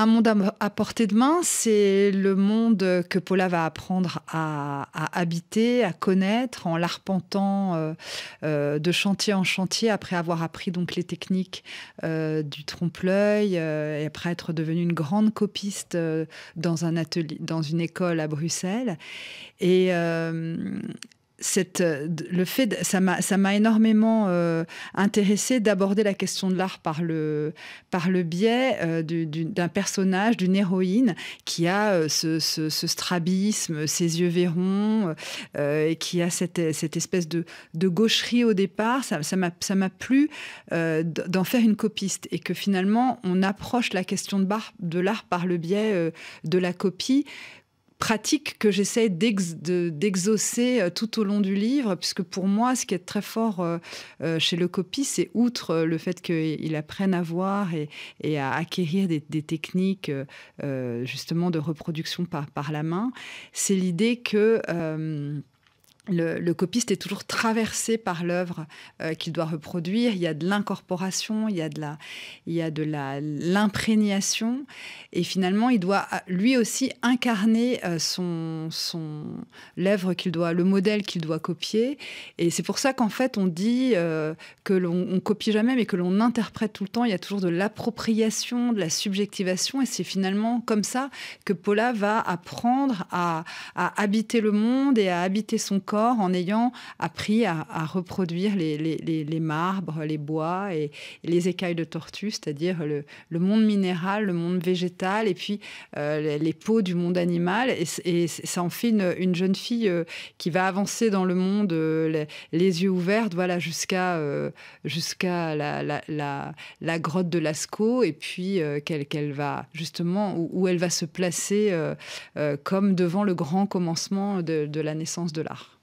Un monde à, portée de main, c'est le monde que Paula va apprendre à, habiter, à connaître, en l'arpentant euh, euh, de chantier en chantier, après avoir appris donc les techniques euh, du trompe-l'œil, et après être devenue une grande copiste dans un atelier, dans une école à Bruxelles. Et cette, euh, le fait, ça m'a énormément euh, intéressé d'aborder la question de l'art par le, par le biais euh, d'un personnage, d'une héroïne qui a ce, ce, strabisme, ses yeux verrons, et qui a cette, espèce de, de, gaucherie au départ. Ça m'a plu d'en faire une copiste et que finalement on approche la question de l'art par le biais de la copie pratique que j'essaie d'exaucer euh, tout au long du livre, puisque pour moi, ce qui est très fort euh, euh, chez le copy, c'est outre le fait qu'il apprenne à voir et, à acquérir des, techniques justement de reproduction par, la main, c'est l'idée que le, copiste est toujours traversé par l'œuvre euh, qu'il doit reproduire. Il y a de l'incorporation, il y a de la, il y de la l'imprégnation, et finalement, il doit euh, lui aussi incarner euh, son son l'œuvre qu'il doit, le modèle qu'il doit copier. Et c'est pour ça qu'en fait, on dit que l'on copie jamais, mais que l'on interprète tout le temps. Il y a toujours de l'appropriation, de la subjectivation, et c'est finalement comme ça que Paula va apprendre à habiter le monde et à habiter son corps en ayant appris à, reproduire les, marbres, les bois et, les écailles de tortue, c'est-à-dire le, monde minéral, le monde végétal et puis euh, les, peaux du monde animal. Et, ça en fait une, jeune fille euh, qui va avancer dans le monde euh, les, yeux ouverts, voilà, jusqu'à la, grotte de Lascaux et puis qu'elle qu'elle va justement où, elle va se placer comme devant le grand commencement de la naissance de l'art.